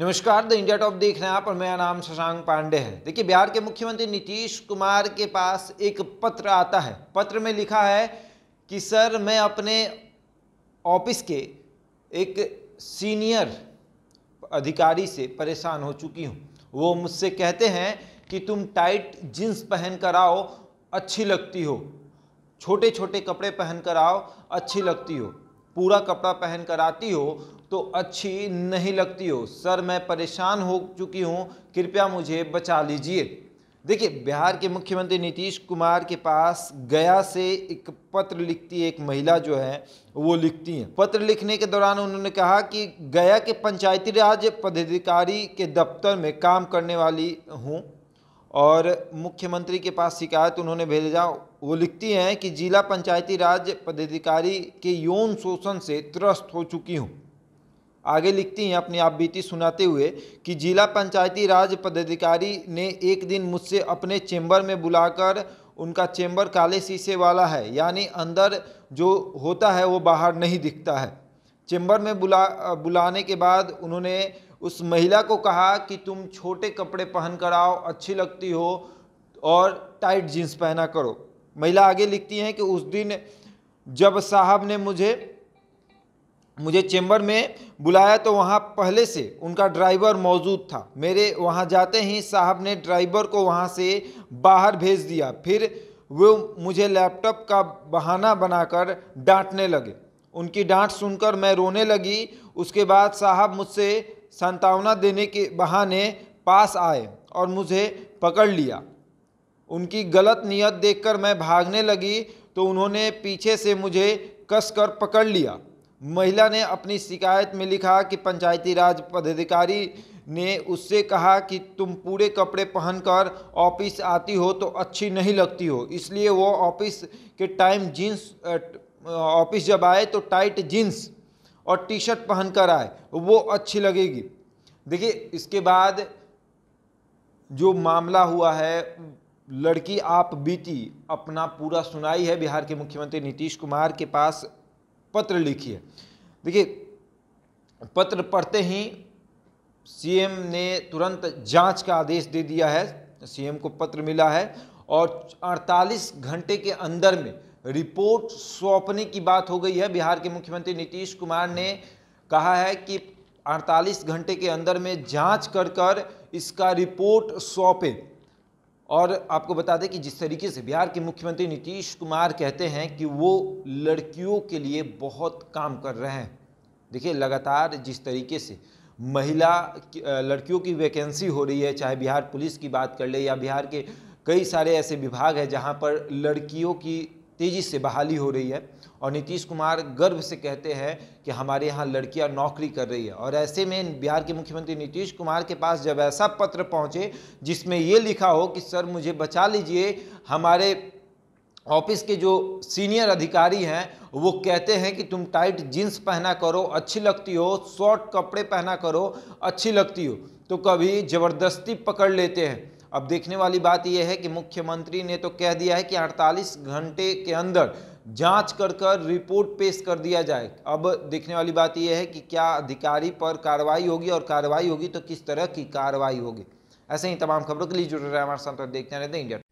नमस्कार the India top देख रहे हैं आप और मेरा नाम शशांक पांडे है देखिए बिहार के मुख्यमंत्री नीतीश कुमार के पास एक पत्र आता है पत्र में लिखा है कि सर मैं अपने ऑफिस के एक सीनियर अधिकारी से परेशान हो चुकी हूँ वो मुझसे कहते हैं कि तुम टाइट जीन्स पहन कर आओ अच्छी लगती हो छोटे छोटे कपड़े पहन कर आओ अच्छी लगती हो पूरा कपड़ा पहन कर आती हो तो अच्छी नहीं लगती हो सर मैं परेशान हो चुकी हूँ कृपया मुझे बचा लीजिए देखिए बिहार के मुख्यमंत्री नीतीश कुमार के पास गया से एक पत्र लिखती एक महिला जो है वो लिखती हैं पत्र लिखने के दौरान उन्होंने कहा कि गया के पंचायती राज पदाधिकारी के दफ्तर में काम करने वाली हूँ और मुख्यमंत्री के पास शिकायत उन्होंने भेजा वो लिखती हैं कि जिला पंचायती राज पदाधिकारी के यौन शोषण से त्रस्त हो चुकी हूँ आगे लिखती हैं अपनी आप बीती सुनाते हुए कि जिला पंचायती राज पदाधिकारी ने एक दिन मुझसे अपने चेंबर में बुलाकर उनका चेंबर काले शीशे वाला है यानी अंदर जो होता है वो बाहर नहीं दिखता है चेंबर में बुला बुलाने के बाद उन्होंने उस महिला को कहा कि तुम छोटे कपड़े पहन कर आओ अच्छी लगती हो और टाइट जीन्स पहना करो महिला आगे लिखती हैं कि उस दिन जब साहब ने मुझे मुझे चेंबर में बुलाया तो वहाँ पहले से उनका ड्राइवर मौजूद था मेरे वहाँ जाते ही साहब ने ड्राइवर को वहाँ से बाहर भेज दिया फिर वे मुझे लैपटॉप का बहाना बनाकर डांटने लगे उनकी डांट सुनकर मैं रोने लगी उसके बाद साहब मुझसे सांत्वना देने के बहाने पास आए और मुझे पकड़ लिया उनकी गलत नीयत देखकर मैं भागने लगी तो उन्होंने पीछे से मुझे कसकर पकड़ लिया महिला ने अपनी शिकायत में लिखा कि पंचायती राज पदाधिकारी ने उससे कहा कि तुम पूरे कपड़े पहनकर ऑफिस आती हो तो अच्छी नहीं लगती हो इसलिए वो ऑफिस के टाइम जीन्स ऑफिस जब आए तो टाइट जीन्स और टी शर्ट पहन कर आए वो अच्छी लगेगी देखिए इसके बाद जो मामला हुआ है लड़की आप बीती अपना पूरा सुनाई है बिहार के मुख्यमंत्री नीतीश कुमार के पास पत्र लिखिए देखिए पत्र पढ़ते ही सीएम ने तुरंत जांच का आदेश दे दिया है सीएम को पत्र मिला है और 48 घंटे के अंदर में रिपोर्ट सौंपने की बात हो गई है बिहार के मुख्यमंत्री नीतीश कुमार ने कहा है कि 48 घंटे के अंदर में जांच कर कर इसका रिपोर्ट सौंपे और आपको बता दें कि जिस तरीके से बिहार के मुख्यमंत्री नीतीश कुमार कहते हैं कि वो लड़कियों के लिए बहुत काम कर रहे हैं देखिए लगातार जिस तरीके से महिला लड़कियों की वैकेंसी हो रही है चाहे बिहार पुलिस की बात कर ले या बिहार के कई सारे ऐसे विभाग हैं जहाँ पर लड़कियों की तेज़ी से बहाली हो रही है और नीतीश कुमार गर्व से कहते हैं कि हमारे यहाँ लड़कियाँ नौकरी कर रही है और ऐसे में बिहार के मुख्यमंत्री नीतीश कुमार के पास जब ऐसा पत्र पहुँचे जिसमें ये लिखा हो कि सर मुझे बचा लीजिए हमारे ऑफिस के जो सीनियर अधिकारी हैं वो कहते हैं कि तुम टाइट जीन्स पहना करो अच्छी लगती हो शॉर्ट कपड़े पहना करो अच्छी लगती हो तो कभी ज़बरदस्ती पकड़ लेते हैं अब देखने वाली बात यह है कि मुख्यमंत्री ने तो कह दिया है कि 48 घंटे के अंदर जांच कर कर रिपोर्ट पेश कर दिया जाए अब देखने वाली बात यह है कि क्या अधिकारी पर कार्रवाई होगी और कार्रवाई होगी तो किस तरह की कार्रवाई होगी ऐसे ही तमाम खबरों के लिए जुड़े रहे हमारे साथ देखते रहते हैं इंडिया